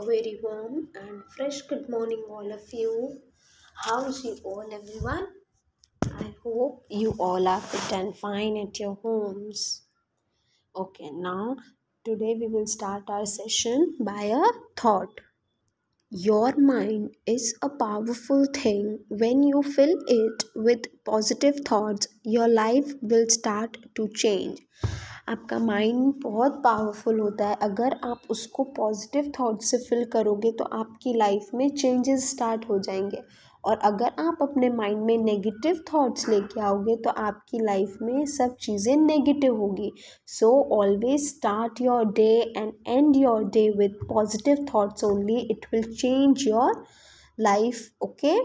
a very warm and fresh good morning all of you how's you all everyone i hope you all are fit and fine at your homes okay now today we will start our session by a thought your mind is a powerful thing. When you fill it with positive thoughts, your life will start to change. आपका mind बहुत powerful होता है अगर आप उसको positive thought से fill करोगे तो आपकी लाइफ में चेंजेस स्टार्ट हो जाएंगे और अगर आप अपने माइंड में नेगेटिव थॉट्स लेके आओगे तो आपकी लाइफ में सब चीज़ें नेगेटिव होगी so always start your day and end your day with positive thoughts only it will change your life okay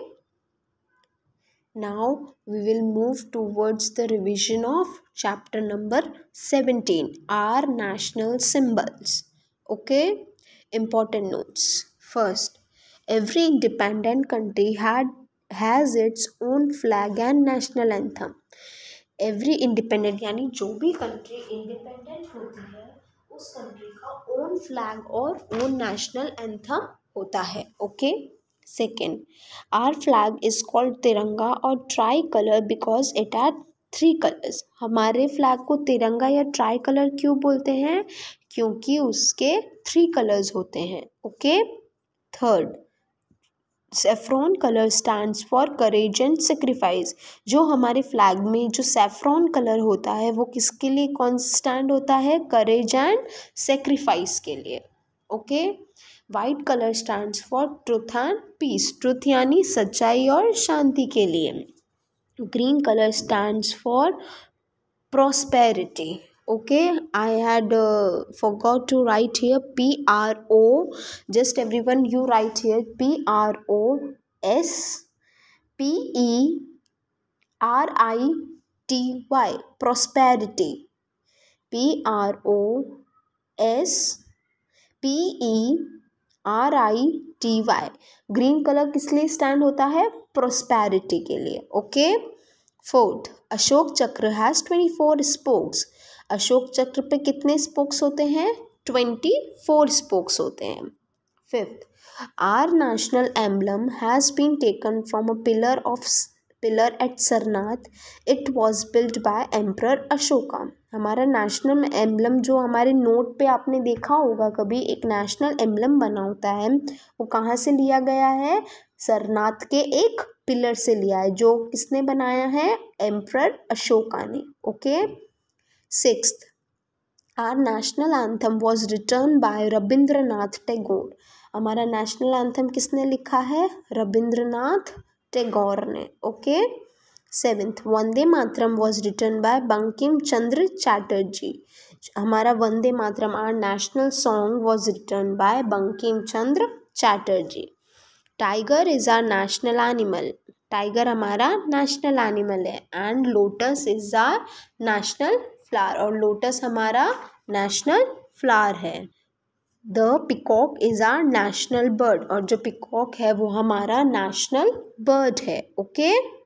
Now we will move towards the revision of chapter number 17 our national symbols. Okay, important notes. First, every independent country had has its own flag and national anthem. every independent yani jo bhi country independent hoti hai us country ka own flag और own national anthem hota hai okay? Second, our flag is called Tiranga और try colour because it are three colours हमारे flag को तिरंगा या try colour क्यों बोलते हैं क्योंकि उसके थ्री कलर्स होते हैं okay third saffron colour stand for courage and sacrifice जो हमारे फ्लैग में जो सेफ्रॉन कलर होता है वो किसके लिए कॉन्स्टैंड होता है करेज एंड सेक्रीफाइस के लिए okay white colour stand for truth and peace truth यानी सच्चाई और शांति के लिए green colour stand for prosperity okay I had forgot to write here P R O just everyone you write here P R O S P E R I T Y prosperity P R O S P E R I T Y green colour किस लिए stand होता है prosperity के लिए okay fourth Ashok Chakra has twenty four spokes Ashok Chakra पे कितने spokes होते हैं ट्वेंटी फोर स्पोक्स होते हैं fifth our national emblem has been taken from a pillar of pillar at Sarnath it was build by emperor Ashoka हमारा नेशनल एम्बलम जो हमारे नोट पे आपने देखा होगा कभी एक नेशनल एम्बलम बना होता है वो कहाँ से लिया गया है सरनाथ के एक पिलर से लिया है जो किसने बनाया है एम्प्रर अशोका ने okay six our national anthem was written by Rabindranath Tagore हमारा नेशनल एंथम किसने लिखा है रविंद्रनाथ टैगोर ने okay okay? Seventh Vande Mataram was written by Bankim Chandra Chatterjee हमारा Vande Mataram our national song was written by Bankim Chandra Chatterjee tiger is our national animal tiger हमारा नेशनल एनिमल है and lotus is our national flower और lotus हमारा नेशनल फ्लावर है the peacock is our national bird और जो peacock है वो हमारा नेशनल बर्ड है okay okay?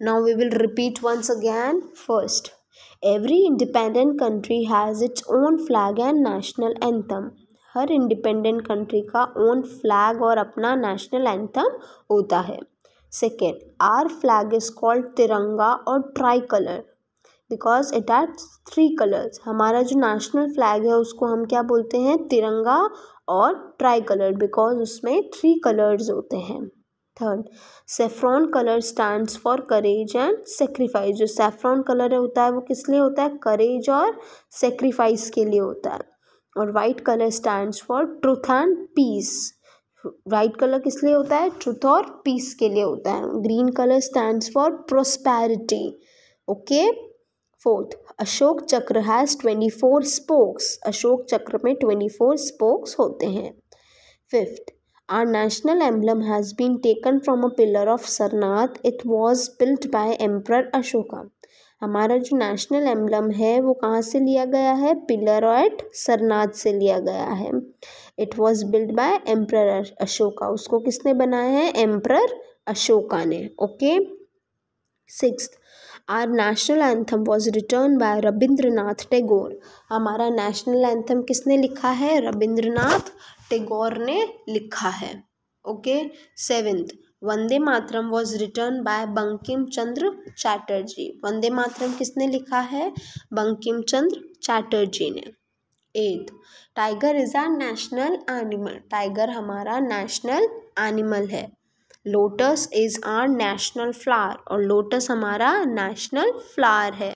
Now we will repeat once again. First, every independent country has its own flag and national anthem. हर independent country का own flag और अपना नेशनल एंथम होता है second our flag is called Tiranga और try colour because it are three colours हमारा जो national flag है उसको हम क्या बोलते हैं तिरंगा और ट्राई कलर बिकॉज उसमें थ्री कलर्स होते हैं third saffron colour stands for courage and sacrifice जो सेफ्रॉन कलर होता है वो किस लिए होता है करेज और सेक्रीफाइस के लिए होता है और white colour stands for truth and peace white colour किस लिए होता है ट्रूथ और पीस के लिए होता है green colour stands for prosperity okay fourth Ashok Chakra has twenty four spokes Ashok Chakra में ट्वेंटी फोर स्पोक्स होते हैं fifth Our national emblem has been taken from a pillar of Sarnath. It was built by Emperor Ashoka. हमारा जो national emblem है वो कहाँ से लिया गया है पिलर एट सरनाथ से लिया गया है it was build by emperor Ashoka उसको किसने बनाया है एम्प्रर अशोका ने okay six our national anthem was written by Rabindranath Tagore हमारा नेशनल एंथम किसने लिखा है रविंद्रनाथ टेगोर ने लिखा है okay seventh Vande Mataram was written by Bankim Chandra Chatterjee Vande Mataram किसने लिखा है बंकिम चंद्र चैटर्जी ने eighth tiger is our national animal tiger हमारा नेशनल एनिमल है lotus is our national flower और लोटस हमारा नेशनल फ्लावर है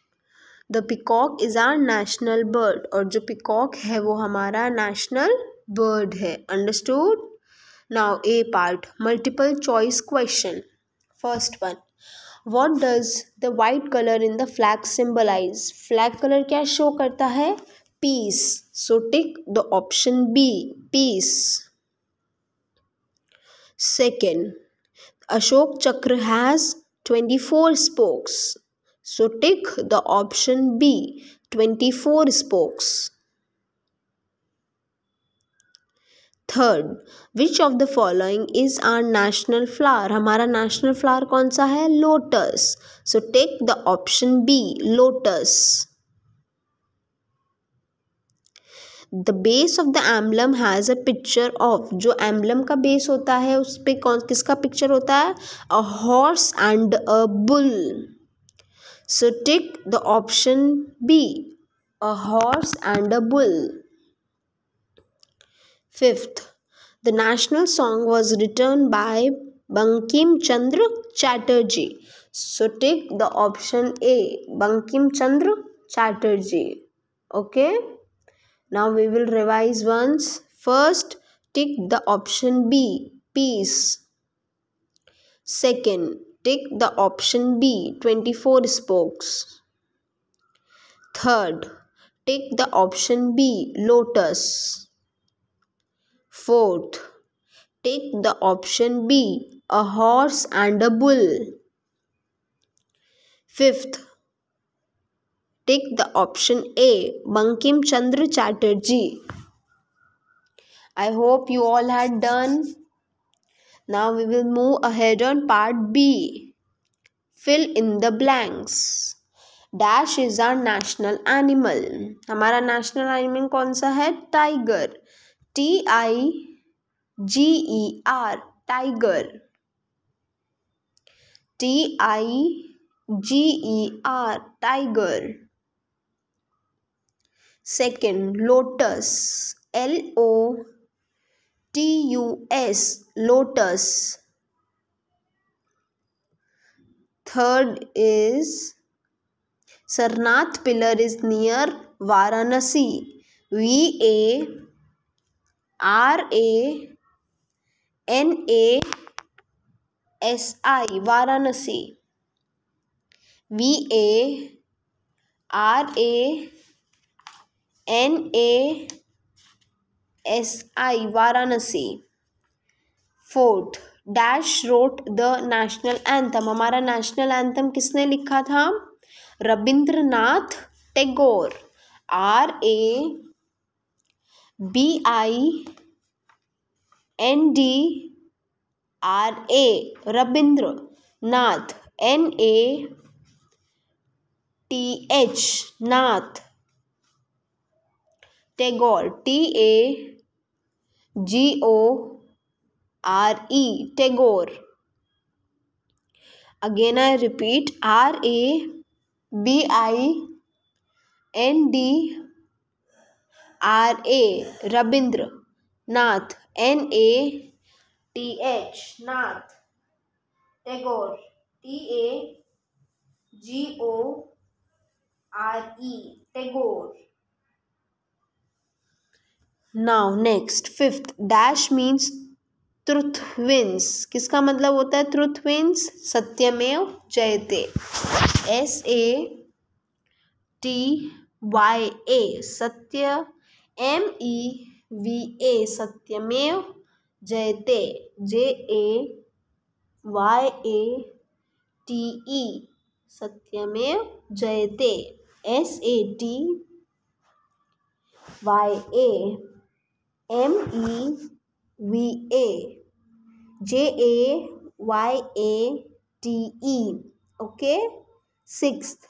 the peacock is our national bird और जो पिकॉक है वो हमारा नेशनल वर्ड है understood now A part multiple choice question first one what does the white colour in the flag symbolize flag colour क्या show करता है peace so tick the option B peace second Ashok Chakra has twenty four spokes tick the option B twenty four spokes third which of the following is our national flower हमारा national flower कौन सा है lotus so take the option B lotus the base of the emblem has a picture of जो emblem का base होता है उस पर कौन किसका पिक्चर होता है a horse and a bull so take the option B a horse and a bull Fifth, the national song was written by Bankim Chandra Chatterjee. So take the option A, Bankim Chandra Chatterjee. Okay. Now we will revise once. First, tick the option B, peace. Second, tick the option B, 24 spokes. Third, tick the option B, lotus. Fourth, take the option B, a horse and a bull. Fifth, take the option A, Bankim Chandra Chatterjee. I hope you all had done. Now we will move ahead on part B. Fill in the blanks. Dash is our national animal. Our national animal is सा Tiger. T I G E R tiger T I G E R tiger second lotus L O T U S lotus third is Sarnath pillar is near Varanasi V A R A N A S I Varanasi V A R A N A S I Varanasi fourth dash wrote the national anthem हमारा national anthem किसने लिखा था Rabindranath Tagore R A B I N D R A Rabindra Nath N A T H Nath Tagore T A G O R E Tagore again I repeat R A B I N D R A Rabindra Nath N A T H Nath Tagore T A G O R E Tagore now next fifth dash means truth wins किसका मतलब होता है truth wins Satyamev Jayate S A T Y A Satya M E V A Satyamev Jayate J A Y A T E Satyamev Jayate S A T Y A M E V A J A Y A T E okay sixth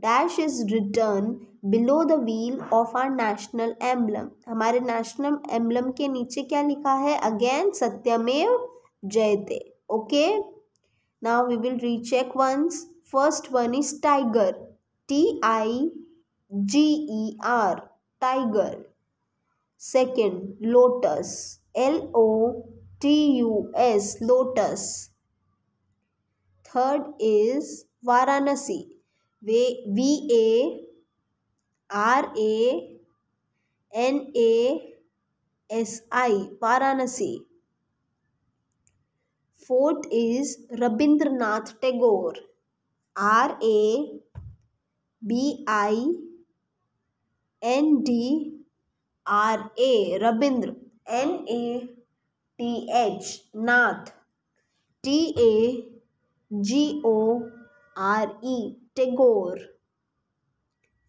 dash is written below the wheel of our national emblem हमारे national emblem के नीचे क्या लिखा है again Satyamev Jayate okay now we will recheck once first one is tiger T I G E R tiger second lotus L O T U S lotus third is Varanasi way we A R A N A S I Varanasi fourth is Rabindranath Tagore R A B I N D R A Rabindra N A T H Nath T A G O R E Tagore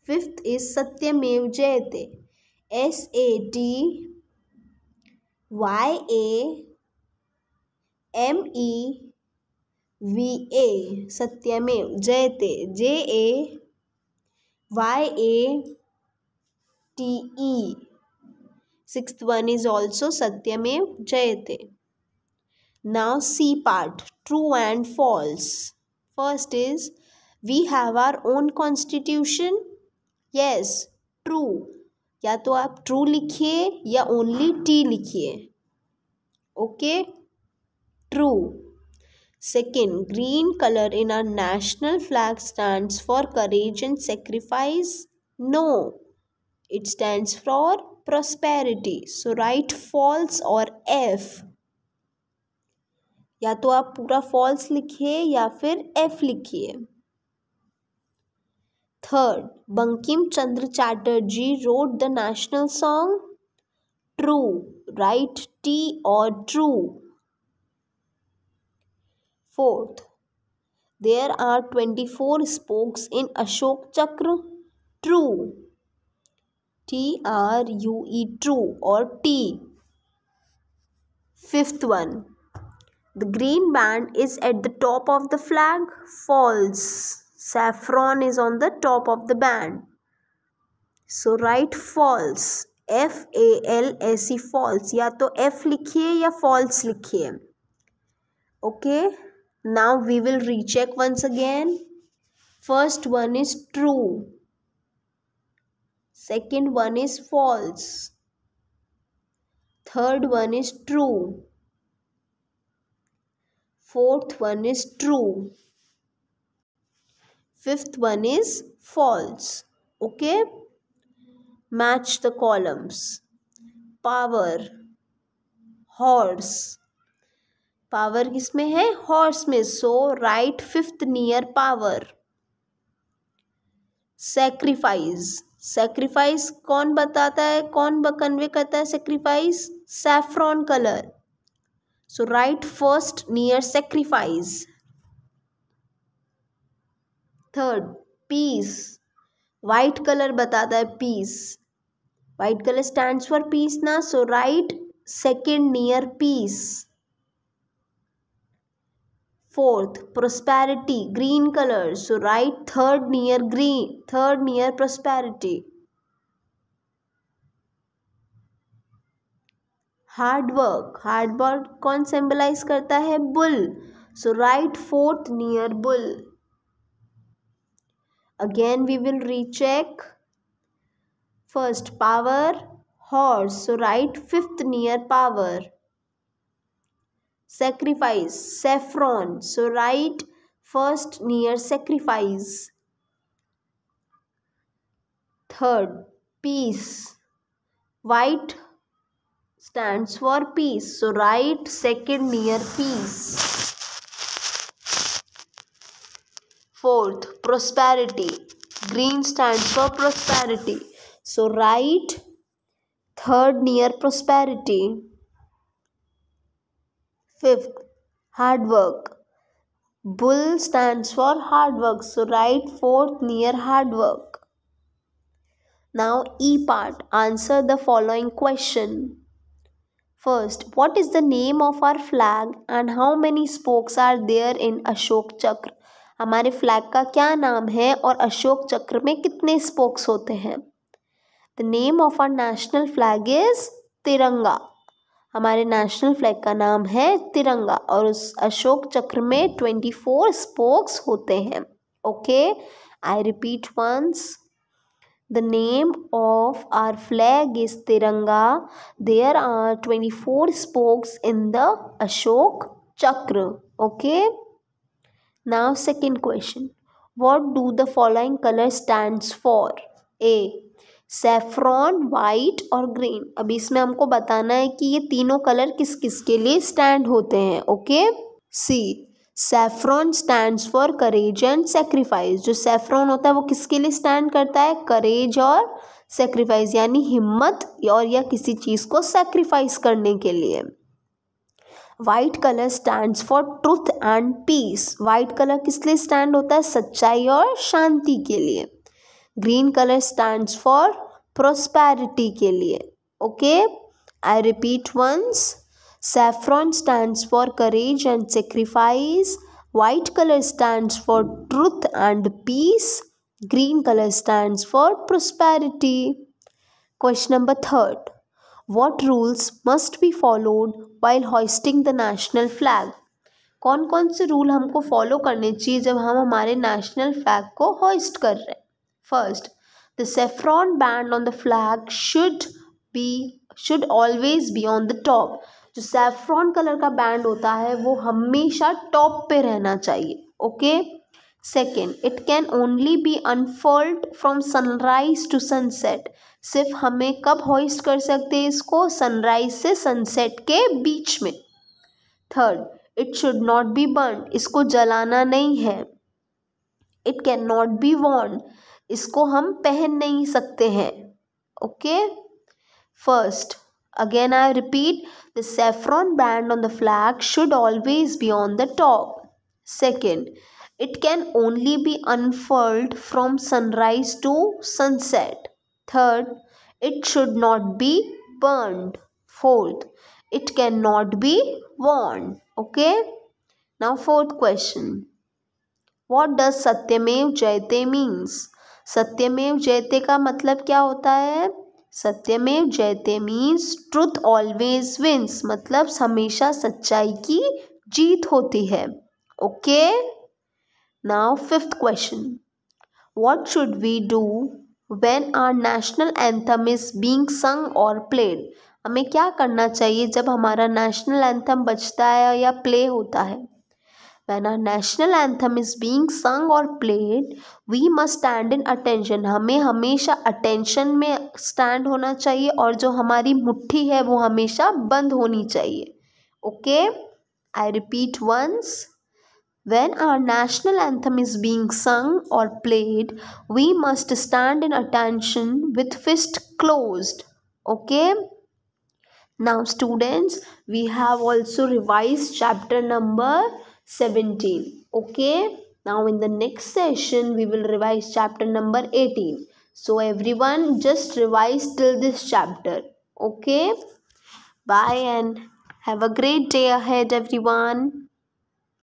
fifth is Satyamev Jayate S A T Y A M E V A Satyamev Jayate J A Y A T E six one is also Satyamev Jayate now C part true and false first is we have our own constitution yes true या तो आप true लिखिए या only t लिखिए okay true Second, green color in our national flag stands for courage and sacrifice. No, it stands for prosperity. So write false or F. या तो आप पूरा false लिखिए या फिर F लिखिए Third, Bankim Chandra Chatterjee wrote the national song True. Write T or True. Fourth, there are 24 spokes in Ashok Chakra. True. T R U E true or T. Fifth one. The green band is at the top of the flag. False. Saffron is on the top of the band. So write false. F A L S E false. Ya to F लिखिए ya false लिखिए. Okay. Now we will recheck once again. First one is true. Second one is false. Third one is true. Fourth one is true. fifth one is false okay match the columns power horse power किसमें है horse में so right fifth near power sacrifice sacrifice कौन बताता है कौन convey करता है sacrifice saffron colour so right first near sacrifice third peace white colour बताता है peace white colour stand for peace ना so right second near peace fourth prosperity green colour so right third near green third near prosperity hard work hard work कौन symbolize करता है bull so right fourth near bull Again we will recheck. First power horse. So write fifth near power. Sacrifice saffron. So write first near sacrifice. Third peace. White stands for peace. So write second near peace. Fourth, prosperity. Green stands for prosperity. So write third near prosperity. Fifth, hard work. Bull stands for hard work. So write fourth near hard work. Now E part. Answer the following question. First, what is the name of our flag and how many spokes are there in Ashok Chakra? हमारे flag का क्या नाम है और अशोक चक्र में कितने spokes होते हैं the name of our national flag is Tiranga हमारे नेशनल फ्लैग का नाम है तिरंगा और उस अशोक चक्र में ट्वेंटी फोर स्पोक्स होते हैं okay I repeat once the of our flag is Tiranga there are twenty four spokes in the Ashoka Chakra okay Okay. Now second question. What do the following color stands for? A. Saffron white और green अब इसमें हमको बताना है कि ये तीनों colour किस किस के लिए स्टैंड होते हैं okay see saffron stands for courage and sacrifice जो सेफ्रॉन होता है वो किसके लिए स्टैंड करता है करेज और सेक्रीफाइस यानी हिम्मत और या किसी चीज़ को सेक्रीफाइस करने के लिए white colour stand for truth and peace white colour किस लिए स्टैंड होता है सच्चाई और शांति के लिए green colour stand for prosperity के लिए okay I repeat once saffron stand for courage and sacrifice white colour stand for truth and peace green colour stand for prosperity question number third what rules must be followed while hoisting the national flag कौन कौन से rule हमको follow करने चाहिए जब हम हमारे national flag को हॉइस्ट कर रहे हैं first the saffron band on the flag should be should always be on the top जो सेफ्रॉन कलर का बैंड होता है वो हमेशा टॉप पे रहना चाहिए okay second it can only be unfold from sunrise to sunset सिर्फ हमें कब हॉइस्ट कर सकते हैं इसको सनराइज से सनसेट के बीच में third it should not be burn इसको जलाना नहीं है it can not be worn इसको हम पहन नहीं सकते हैं okay first again I repeat the saffron band on the flag should always be on the top second it can only be unfurled from sunrise to sunset third it should not be burned fourth it cannot be worn okay now fourth question what does satyamev jayate means satyamev jayate ka matlab kya hota hai सत्यमेव जयते means truth always wins मतलब हमेशा सच्चाई की जीत होती है okay now fifth question what should we do when our national anthem is being sung और प्लेड हमें क्या करना चाहिए जब हमारा नेशनल एंथम बजता है या प्ले होता है when our national anthem is being sung और played we must stand in attention हमें हमेशा अटेंशन में स्टैंड होना चाहिए और जो हमारी मुट्ठी है वो हमेशा बंद होनी चाहिए okay I repeat once When our national anthem is being sung or played, we must stand in attention with fist closed. Okay? Now students, we have also revised chapter number 17. Okay? Now in the next session, we will revise chapter number 18. So everyone just revise till this chapter. Okay? Bye and have a great day ahead everyone.